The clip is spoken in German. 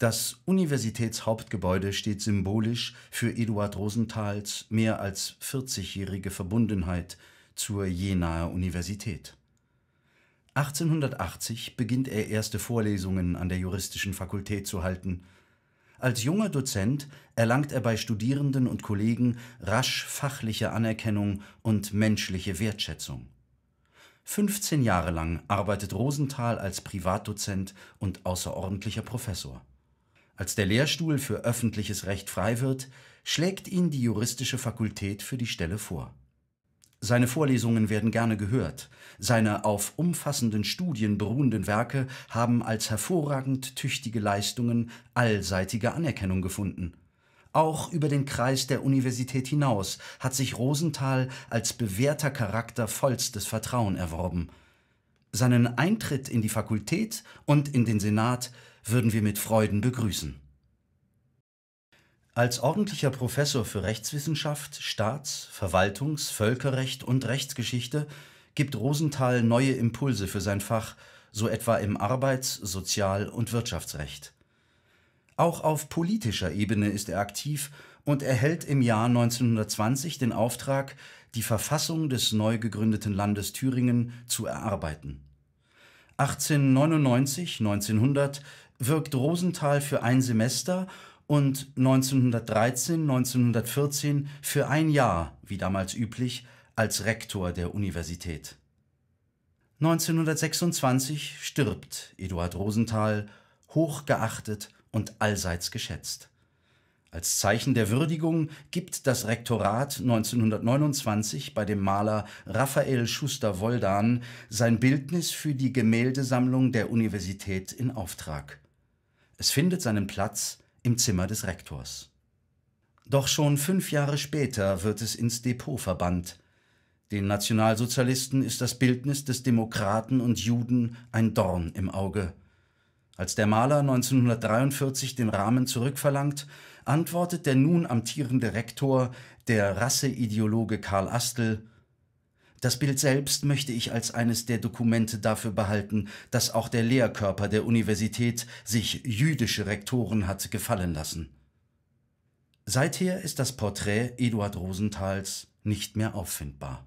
Das Universitätshauptgebäude steht symbolisch für Eduard Rosenthals mehr als 40-jährige Verbundenheit zur Jenaer Universität. 1880 beginnt er erste Vorlesungen an der juristischen Fakultät zu halten. Als junger Dozent erlangt er bei Studierenden und Kollegen rasch fachliche Anerkennung und menschliche Wertschätzung. 15 Jahre lang arbeitet Rosenthal als Privatdozent und außerordentlicher Professor. Als der Lehrstuhl für öffentliches Recht frei wird, schlägt ihn die juristische Fakultät für die Stelle vor. Seine Vorlesungen werden gerne gehört. Seine auf umfassenden Studien beruhenden Werke haben als hervorragend tüchtige Leistungen allseitige Anerkennung gefunden. Auch über den Kreis der Universität hinaus hat sich Rosenthal als bewährter Charakter vollstes Vertrauen erworben. Seinen Eintritt in die Fakultät und in den Senat würden wir mit Freuden begrüßen. Als ordentlicher Professor für Rechtswissenschaft, Staats-, Verwaltungs-, Völkerrecht und Rechtsgeschichte gibt Rosenthal neue Impulse für sein Fach, so etwa im Arbeits-, Sozial- und Wirtschaftsrecht. Auch auf politischer Ebene ist er aktiv und erhält im Jahr 1920 den Auftrag, die Verfassung des neu gegründeten Landes Thüringen zu erarbeiten. 1899, 1900 wirkt Rosenthal für ein Semester und 1913, 1914 für ein Jahr, wie damals üblich, als Rektor der Universität. 1926 stirbt Eduard Rosenthal, hochgeachtet und allseits geschätzt. Als Zeichen der Würdigung gibt das Rektorat 1929 bei dem Maler Raphael Schuster-Woldan sein Bildnis für die Gemäldesammlung der Universität in Auftrag. Es findet seinen Platz im Zimmer des Rektors. Doch schon fünf Jahre später wird es ins Depot verbannt. Den Nationalsozialisten ist das Bildnis des Demokraten und Juden ein Dorn im Auge. Als der Maler 1943 den Rahmen zurückverlangt, antwortet der nun amtierende Rektor, der Rasseideologe Karl Astel, das Bild selbst möchte ich als eines der Dokumente dafür behalten, dass auch der Lehrkörper der Universität sich jüdische Rektoren hat gefallen lassen. Seither ist das Porträt Eduard Rosenthals nicht mehr auffindbar.